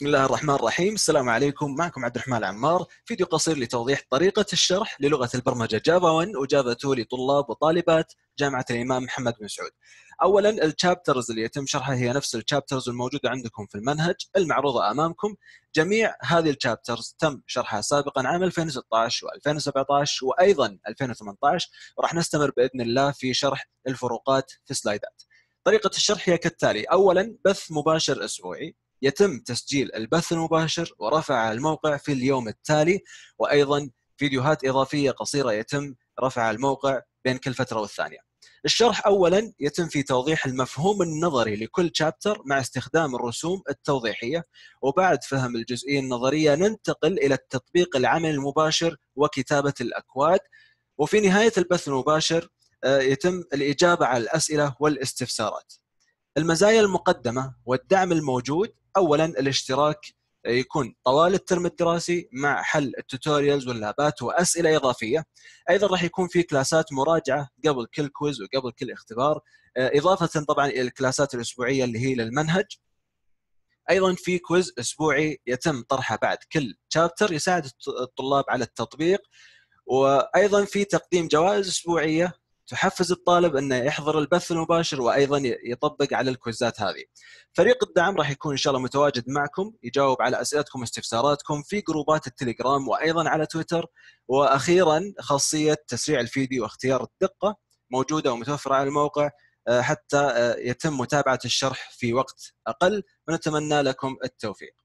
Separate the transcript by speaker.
Speaker 1: بسم الله الرحمن الرحيم السلام عليكم معكم عبد الرحمن عمار فيديو قصير لتوضيح طريقة الشرح للغة البرمجة جافا 1 وجافا 2 لطلاب وطالبات جامعة الإمام محمد بن سعود أولا التشابترز اللي يتم شرحها هي نفس التشابترز الموجودة عندكم في المنهج المعروضة أمامكم جميع هذه التشابترز تم شرحها سابقا عام 2016 و2017 وأيضا 2018 وراح نستمر بإذن الله في شرح الفروقات في سلايدات طريقة الشرح هي كالتالي أولا بث مباشر أسبوعي يتم تسجيل البث المباشر ورفع الموقع في اليوم التالي وأيضا فيديوهات إضافية قصيرة يتم رفع الموقع بين كل فترة والثانية الشرح أولا يتم في توضيح المفهوم النظري لكل شابتر مع استخدام الرسوم التوضيحية وبعد فهم الجزئية النظرية ننتقل إلى التطبيق العمل المباشر وكتابة الأكواد وفي نهاية البث المباشر آه، يتم الإجابة على الأسئلة والاستفسارات المزايا المقدمة والدعم الموجود اولا الاشتراك يكون طوال الترم الدراسي مع حل التوتوريالز واللابات واسئله اضافيه ايضا راح يكون في كلاسات مراجعه قبل كل كويز وقبل كل اختبار آه، اضافه طبعا الى الكلاسات الاسبوعيه اللي هي للمنهج ايضا في كويز اسبوعي يتم طرحه بعد كل شابتر يساعد الطلاب على التطبيق وايضا في تقديم جوائز اسبوعيه تحفز الطالب انه يحضر البث المباشر وايضا يطبق على الكويزات هذه. فريق الدعم راح يكون ان شاء الله متواجد معكم يجاوب على اسئلتكم واستفساراتكم في جروبات التليجرام وايضا على تويتر واخيرا خاصيه تسريع الفيديو واختيار الدقه موجوده ومتوفره على الموقع آه، حتى آه، يتم متابعه الشرح في وقت اقل ونتمنى لكم التوفيق.